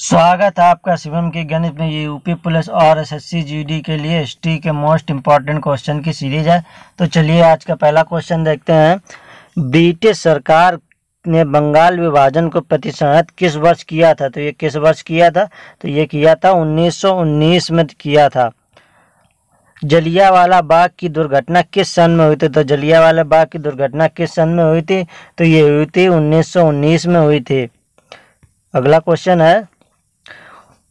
स्वागत है आपका शिवम के गणित में ये यूपी पुलिस और एसएससी जीडी के लिए हिस्ट्री के मोस्ट इम्पॉर्टेंट क्वेश्चन की सीरीज है तो चलिए आज का पहला क्वेश्चन देखते हैं ब्रिटिश सरकार ने बंगाल विभाजन को प्रतिशत किस वर्ष किया था तो ये किस वर्ष किया था तो ये किया था 1919 में किया था जलियावाला बाग की दुर्घटना किस सन में हुई थी तो जलियावाला बाग की दुर्घटना किस सन में हुई थी तो ये हुई थी 1919 में हुई थी अगला क्वेश्चन है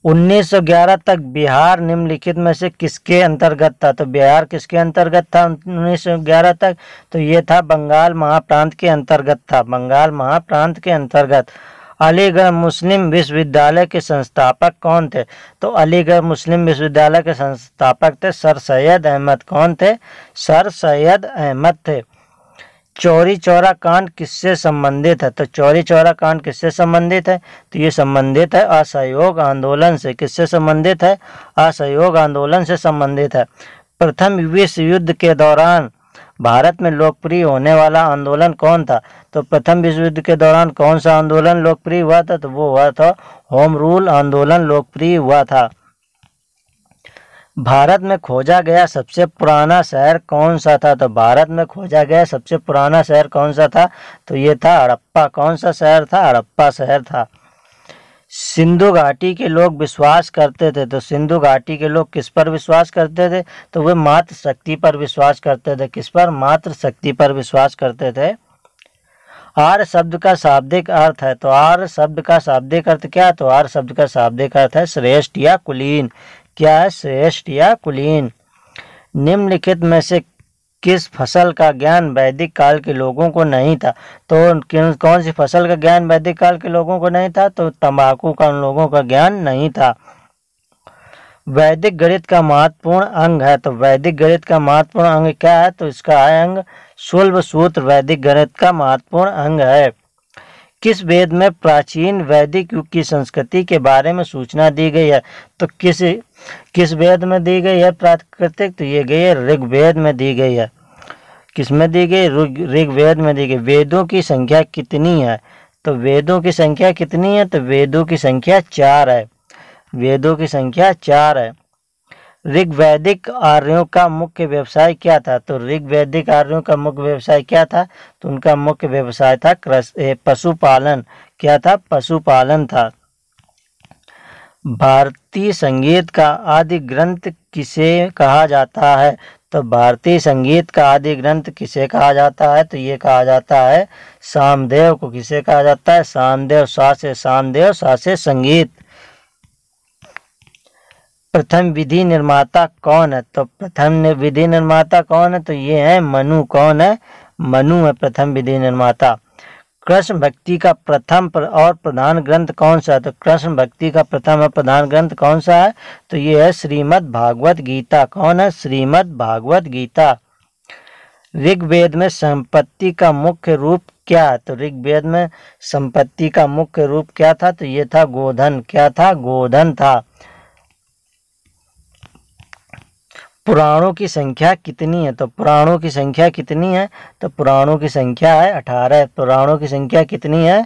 1911 तक बिहार निम्नलिखित में से किसके अंतर्गत था तो बिहार किसके अंतर्गत था 1911 तक तो ये था बंगाल महाप्रांत के अंतर्गत था बंगाल महाप्रांत के अंतर्गत अलीगढ़ मुस्लिम विश्वविद्यालय के संस्थापक कौन थे तो अलीगढ़ मुस्लिम विश्वविद्यालय के संस्थापक थे सर सैयद अहमद कौन थे सर सैयद अहमद थे चौरी चौरा कांड किससे संबंधित है तो चौरी चौरा कांड किससे संबंधित है तो ये संबंधित है असहयोग आंदोलन से किससे संबंधित है असहयोग आंदोलन से संबंधित है प्रथम विश्व युद्ध के दौरान भारत में लोकप्रिय होने वाला आंदोलन कौन था तो प्रथम विश्व युद्ध के दौरान कौन सा आंदोलन लोकप्रिय हुआ था तो वो हुआ था होम रूल आंदोलन लोकप्रिय हुआ था भारत में खोजा गया सबसे पुराना शहर कौन सा था तो भारत में खोजा गया सबसे पुराना शहर कौन सा था तो ये था हड़प्पा कौन सा शहर था हड़प्पा शहर था सिंधु घाटी के लोग विश्वास करते थे तो सिंधु घाटी के लोग किस पर विश्वास करते थे तो वे मात्र शक्ति पर विश्वास करते थे किस पर मात्र शक्ति पर विश्वास करते थे आर शब्द का शाब्दिक अर्थ है तो आर शब्द का शाब्दिक अर्थ क्या तो आर शब्द का शाब्दिक अर्थ है श्रेष्ठ या कुलीन क्या श्रेष्ठ या कुलीन निम्नलिखित में से किस फसल का ज्ञान वैदिक काल के लोगों को नहीं था तो किन कौन सी फसल का ज्ञान वैदिक काल के लोगों को नहीं था तो तंबाकू का उन लोगों का ज्ञान नहीं था वैदिक गणित का महत्वपूर्ण अंग है तो वैदिक गणित का महत्वपूर्ण अंग क्या है तो इसका अंग शुल्भ सूत्र वैदिक गणित का महत्वपूर्ण अंग है किस वेद में प्राचीन वैदिक युग की संस्कृति के बारे में सूचना दी गई है तो किस किस वेद में दी गई है प्राकृतिक तो ये गई है ऋग्वेद में दी गई है किस में दी गई ऋग्वेद में दी गई वेदों की संख्या कितनी है तो वेदों की संख्या कितनी है तो वेदों की संख्या चार है वेदों की संख्या चार है ऋग्वैदिक आर्यों का मुख्य व्यवसाय क्या था तो ऋग्वैदिक आर्यों का मुख्य व्यवसाय क्या था तो उनका मुख्य व्यवसाय था पशुपालन क्या था पशुपालन था भारतीय संगीत का आदि ग्रंथ किसे कहा जाता है तो भारतीय संगीत का आदि ग्रंथ किसे कहा जाता है तो ये कहा जाता है सामदेव को किसे कहा जाता है सामदेव सा से सामदेव सा से संगीत प्रथम विधि निर्माता कौन है तो प्रथम विधि निर्माता कौन है तो ये है मनु कौन है मनु है प्रथम विधि निर्माता कृष्ण भक्ति का प्रथम प्र और प्रधान ग्रंथ कौन सा है तो कृष्ण भक्ति का प्रथम और प्रधान ग्रंथ कौन सा है तो ये है श्रीमद् भागवत गीता कौन है श्रीमद् भागवत गीता ऋग्वेद में संपत्ति का मुख्य रूप क्या है तो ऋग्वेद में संपत्ति का मुख्य रूप क्या था तो ये था गोधन क्या था गोधन था पुराणों की संख्या कितनी है तो पुराणों की संख्या कितनी है तो पुराणों की संख्या है अठारह पुराणों की संख्या कितनी है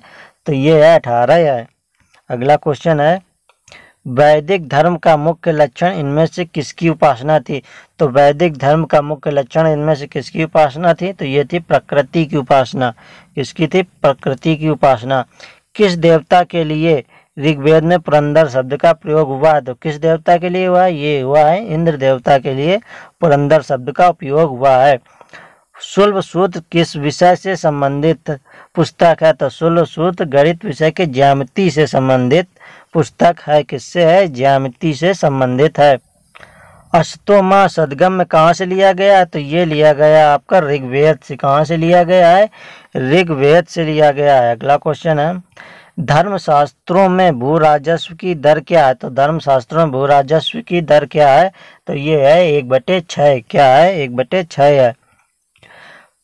तो ये है अठारह है अगला क्वेश्चन है वैदिक धर्म का मुख्य लक्षण इनमें से किसकी उपासना थी तो वैदिक धर्म का मुख्य लक्षण इनमें से किसकी उपासना थी तो ये थी प्रकृति की उपासना किसकी थी प्रकृति की उपासना किस देवता के लिए ऋग्वेद में पुरंदर शब्द का प्रयोग हुआ तो किस देवता के लिए हुआ ये हुआ है इंद्र देवता के लिए पुरंदर शब्द का उपयोग हुआ है शुल्भ सूत्र किस विषय से संबंधित पुस्तक है तो शुल्भ सूत्र गणित विषय के ज्यामिति से संबंधित पुस्तक है किससे है ज्यामिति से संबंधित है अस्तोमा सदगम में कहाँ से लिया गया है तो ये लिया गया आपका ऋग्वेद से कहाँ से लिया गया है ऋग्वेद से लिया गया है अगला क्वेश्चन है धर्मशास्त्रों में भू राजस्व की दर क्या है तो धर्मशास्त्रों में भू राजस्व की दर क्या है तो ये है एक बटे छः क्या है एक बटे छः है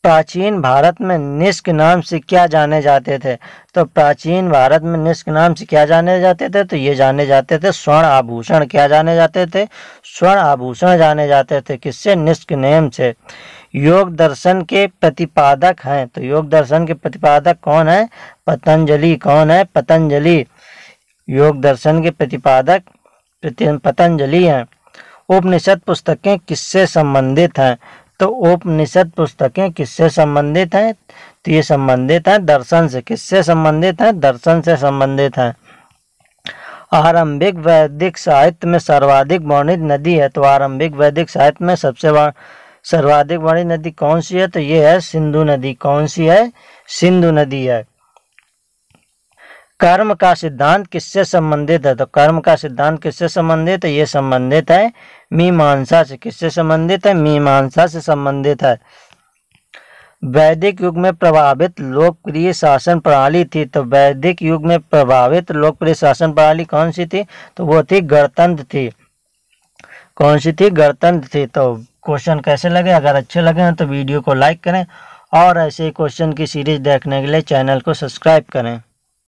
प्राचीन भारत में निष्क नाम से क्या जाने जाते थे तो प्राचीन भारत में निष्क नाम से क्या जाने जाते थे तो ये जाने जाते थे स्वर्ण आभूषण क्या जाने जाते थे स्वर्ण आभूषण जाने जाते थे किससे निष्क नेम से योग दर्शन के प्रतिपादक हैं तो योग दर्शन के प्रतिपादक कौन है पतंजलि कौन है पतंजलि योग दर्शन के प्रतिपादक पतंजलि हैं उपनिषद पुस्तकें किससे संबंधित हैं तो उपनिषद पुस्तकें किससे संबंधित हैं तो ये संबंधित हैं दर्शन से किससे संबंधित हैं दर्शन से संबंधित हैं आरंभिक वैदिक साहित्य में सर्वाधिक वर्णित नदी है तो आरंभिक वैदिक साहित्य में सबसे सर्वाधिक बड़ी नदी कौन सी है तो ये है सिंधु नदी कौन सी है सिंधु नदी है कर्म का सिद्धांत किससे संबंधित है तो कर्म का सिद्धांत किससे संबंधित है ये संबंधित है मीमांसा से किससे संबंधित है मीमांसा से संबंधित है वैदिक युग में प्रभावित लोकप्रिय शासन प्रणाली थी तो वैदिक युग में प्रभावित लोकप्रिय शासन प्रणाली कौन सी थी तो वो थी गणतंत्र थी कौन सी थी गणतंत्र थी तो क्वेश्चन कैसे लगे अगर अच्छे लगे हैं तो वीडियो को लाइक करें और ऐसे क्वेश्चन की सीरीज़ देखने के लिए चैनल को सब्सक्राइब करें